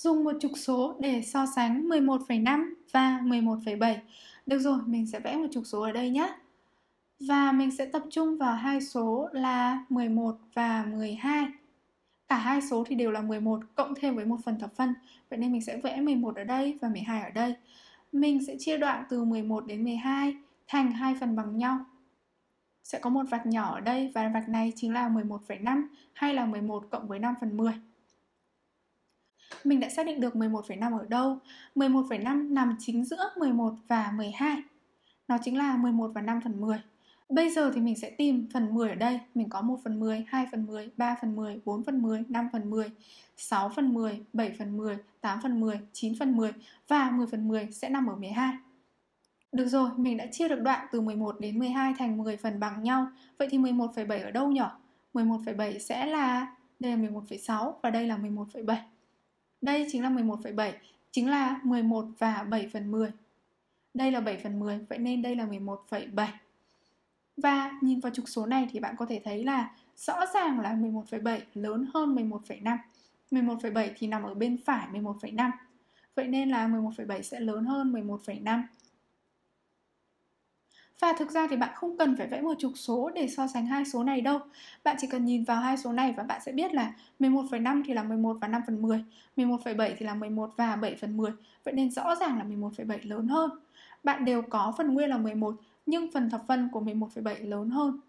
Dùng một trục số để so sánh 11,5 và 11,7. Được rồi, mình sẽ vẽ một trục số ở đây nhé. Và mình sẽ tập trung vào hai số là 11 và 12. Cả hai số thì đều là 11 cộng thêm với một phần thập phân. Vậy nên mình sẽ vẽ 11 ở đây và 12 ở đây. Mình sẽ chia đoạn từ 11 đến 12 thành hai phần bằng nhau. Sẽ có một vạch nhỏ ở đây và vạch này chính là 11,5 hay là 11 cộng với 5 phần 10. Mình đã xác định được 11,5 ở đâu? 11,5 nằm chính giữa 11 và 12. Nó chính là 11 và 5 phần 10. Bây giờ thì mình sẽ tìm phần 10 ở đây. Mình có 1 phần 10, 2 phần 10, 3 phần 10, 4 phần 10, 5 phần 10, 6 phần 10, 7 phần 10, 8 phần 10, 9 phần 10 và 10 phần 10 sẽ nằm ở 12. Được rồi, mình đã chia được đoạn từ 11 đến 12 thành 10 phần bằng nhau. Vậy thì 11,7 ở đâu nhỉ? 11,7 sẽ là đây là 11,6 và đây là 11,7. Đây chính là 11,7, chính là 11 và 7 phần 10. Đây là 7 phần 10, vậy nên đây là 11,7. Và nhìn vào trục số này thì bạn có thể thấy là rõ ràng là 11,7 lớn hơn 11,5. 11,7 thì nằm ở bên phải 11,5. Vậy nên là 11,7 sẽ lớn hơn 11,5 và thực ra thì bạn không cần phải vẽ một trục số để so sánh hai số này đâu. Bạn chỉ cần nhìn vào hai số này và bạn sẽ biết là 11,5 thì là 11 và 5 phần 10, 11,7 thì là 11 và 7 phần 10. Vậy nên rõ ràng là 11,7 lớn hơn. Bạn đều có phần nguyên là 11 nhưng phần thập phân của 11,7 lớn hơn.